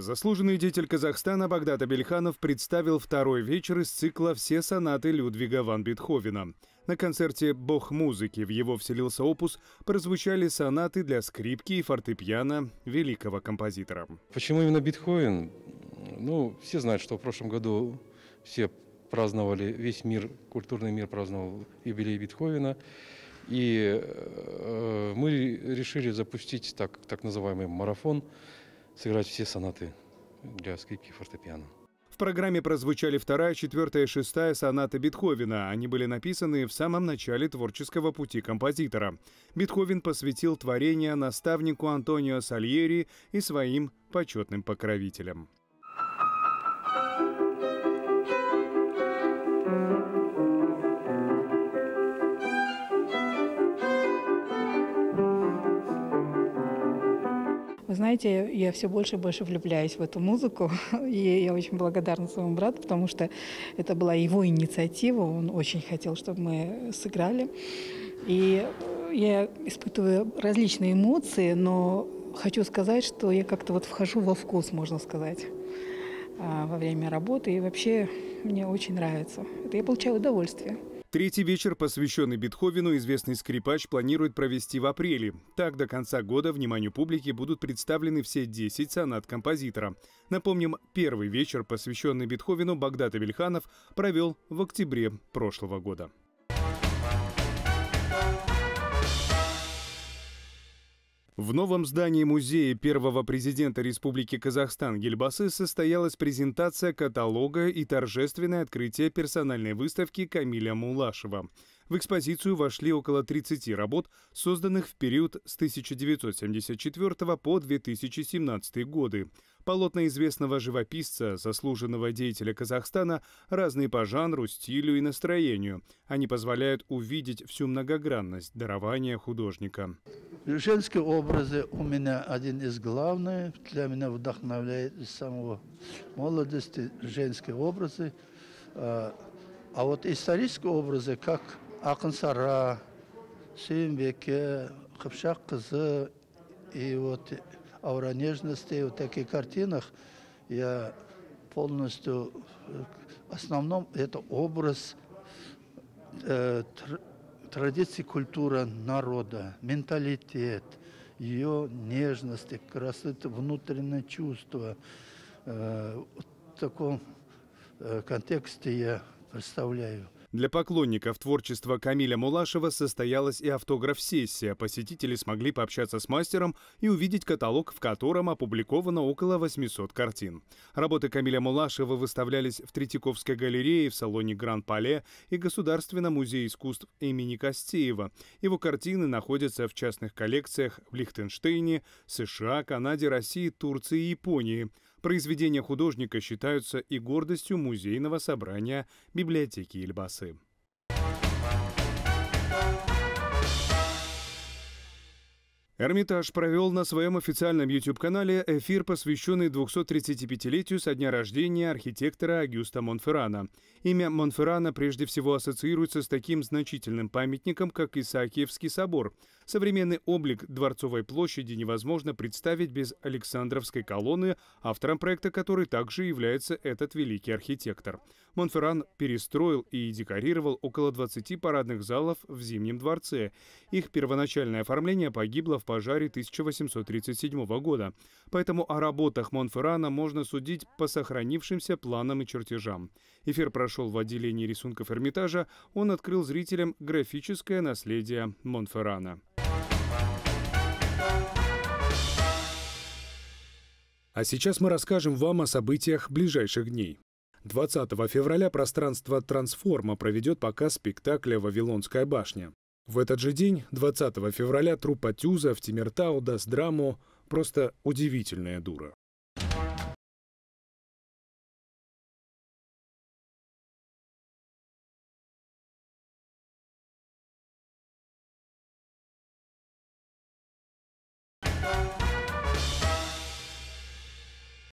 Заслуженный деятель Казахстана Багдат Абельханов представил второй вечер из цикла «Все сонаты Людвига ван Бетховена». На концерте «Бог музыки» в его вселился опус, прозвучали сонаты для скрипки и фортепиано великого композитора. Почему именно Бетховен? Ну, все знают, что в прошлом году все праздновали, весь мир, культурный мир праздновал юбилей Бетховена. И э, мы решили запустить так, так называемый марафон – сыграть все сонаты для скрипки и фортепиано. В программе прозвучали вторая, четвертая и шестая сонаты Бетховена. Они были написаны в самом начале творческого пути композитора. Бетховен посвятил творение наставнику Антонио Сальери и своим почетным покровителям. знаете, я все больше и больше влюбляюсь в эту музыку. И я очень благодарна своему брату, потому что это была его инициатива. Он очень хотел, чтобы мы сыграли. И я испытываю различные эмоции, но хочу сказать, что я как-то вот вхожу во вкус, можно сказать, а, во время работы. И вообще мне очень нравится. Это я получаю удовольствие. Третий вечер, посвященный Бетховену, известный скрипач планирует провести в апреле. Так, до конца года вниманию публики будут представлены все 10 сонат композитора. Напомним, первый вечер, посвященный Бетховену, Багдад Абельханов провел в октябре прошлого года. В новом здании музея первого президента Республики Казахстан Гельбасы состоялась презентация каталога и торжественное открытие персональной выставки Камиля Мулашева. В экспозицию вошли около 30 работ, созданных в период с 1974 по 2017 годы. Полотна известного живописца, заслуженного деятеля Казахстана, разные по жанру, стилю и настроению. Они позволяют увидеть всю многогранность дарования художника. Женские образы у меня один из главных. Для меня вдохновляет с самого молодости женские образы. А, а вот исторические образы, как ақын сара сүйінбекке қыпшақ қызы и вот аура нежности вот таких картинах я полностью в основном это образ э, тр, традиции культура народа менталитет ее нежности красоты внутреннее чувство э, в таком э, контексте я представляю для поклонников творчества Камиля Мулашева состоялась и автограф-сессия. Посетители смогли пообщаться с мастером и увидеть каталог, в котором опубликовано около 800 картин. Работы Камиля Мулашева выставлялись в Третьяковской галерее, в салоне Гран-Пале и Государственном музее искусств имени Костеева. Его картины находятся в частных коллекциях в Лихтенштейне, США, Канаде, России, Турции и Японии произведения художника считаются и гордостью музейного собрания библиотеки Ильбасы. Эрмитаж провел на своем официальном YouTube-канале эфир, посвященный 235-летию со дня рождения архитектора Агюста Монферрана. Имя Монферрана прежде всего ассоциируется с таким значительным памятником, как Исаакиевский собор – Современный облик Дворцовой площади невозможно представить без Александровской колонны, автором проекта которой также является этот великий архитектор. Монферран перестроил и декорировал около 20 парадных залов в Зимнем дворце. Их первоначальное оформление погибло в пожаре 1837 года. Поэтому о работах Монферрана можно судить по сохранившимся планам и чертежам. Эфир прошел в отделении рисунков Эрмитажа, он открыл зрителям графическое наследие Монферрана. А сейчас мы расскажем вам о событиях ближайших дней. 20 февраля пространство «Трансформа» проведет показ спектакля «Вавилонская башня». В этот же день, 20 февраля, труппа Тюза в Тимиртау даст драму «Просто удивительная дура».